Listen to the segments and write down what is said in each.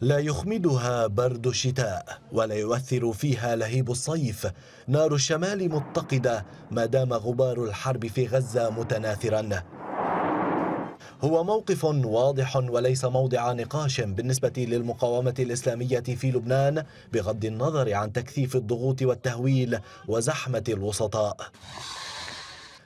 لا يخمدها برد الشتاء ولا يؤثر فيها لهيب الصيف نار الشمال متقدة ما دام غبار الحرب في غزة متناثرا هو موقف واضح وليس موضع نقاش بالنسبة للمقاومة الإسلامية في لبنان بغض النظر عن تكثيف الضغوط والتهويل وزحمة الوسطاء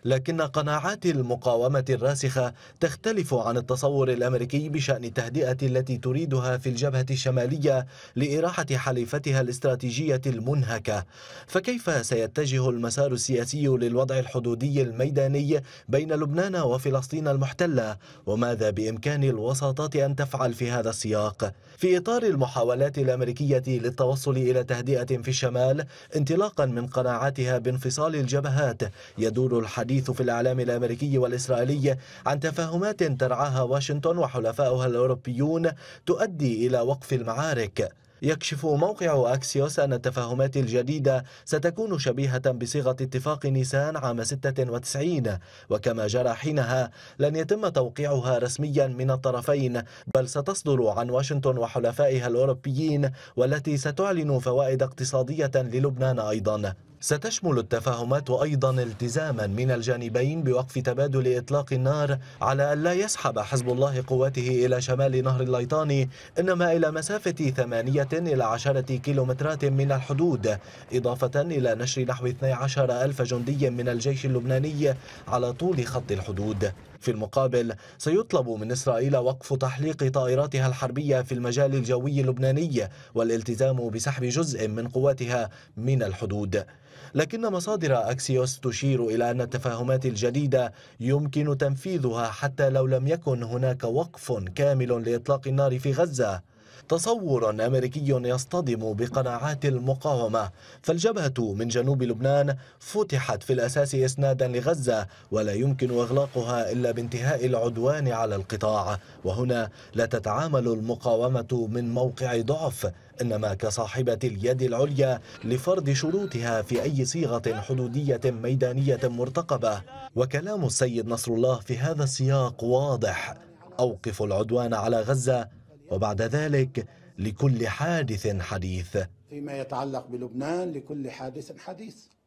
لكن قناعات المقاومة الراسخة تختلف عن التصور الأمريكي بشأن التهدئة التي تريدها في الجبهة الشمالية لإراحة حليفتها الاستراتيجية المنهكة فكيف سيتجه المسار السياسي للوضع الحدودي الميداني بين لبنان وفلسطين المحتلة وماذا بإمكان الوساطات أن تفعل في هذا السياق في إطار المحاولات الأمريكية للتوصل إلى تهدئة في الشمال انطلاقا من قناعاتها بانفصال الجبهات يدور الحديث الحديث في الإعلام الأمريكي والإسرائيلي عن تفاهمات ترعاها واشنطن وحلفاؤها الأوروبيون تؤدي إلى وقف المعارك يكشف موقع أكسيوس أن التفاهمات الجديدة ستكون شبيهة بصيغة اتفاق نيسان عام 96 وكما جرى حينها لن يتم توقيعها رسميا من الطرفين بل ستصدر عن واشنطن وحلفائها الأوروبيين والتي ستعلن فوائد اقتصادية للبنان أيضا ستشمل التفاهمات أيضا التزاما من الجانبين بوقف تبادل إطلاق النار على أن لا يسحب حزب الله قواته إلى شمال نهر الليطاني إنما إلى مسافة ثمانية إلى عشرة كيلومترات من الحدود إضافة إلى نشر نحو 12 ألف جندي من الجيش اللبناني على طول خط الحدود في المقابل سيطلب من إسرائيل وقف تحليق طائراتها الحربية في المجال الجوي اللبناني والالتزام بسحب جزء من قواتها من الحدود لكن مصادر أكسيوس تشير إلى أن التفاهمات الجديدة يمكن تنفيذها حتى لو لم يكن هناك وقف كامل لإطلاق النار في غزة تصور أمريكي يصطدم بقناعات المقاومة فالجبهة من جنوب لبنان فتحت في الأساس إسنادا لغزة ولا يمكن إغلاقها إلا بانتهاء العدوان على القطاع وهنا لا تتعامل المقاومة من موقع ضعف إنما كصاحبة اليد العليا لفرض شروطها في أي صيغة حدودية ميدانية مرتقبة وكلام السيد نصر الله في هذا السياق واضح أوقف العدوان على غزة وبعد ذلك لكل حادث حديث فيما يتعلق بلبنان لكل حادث حديث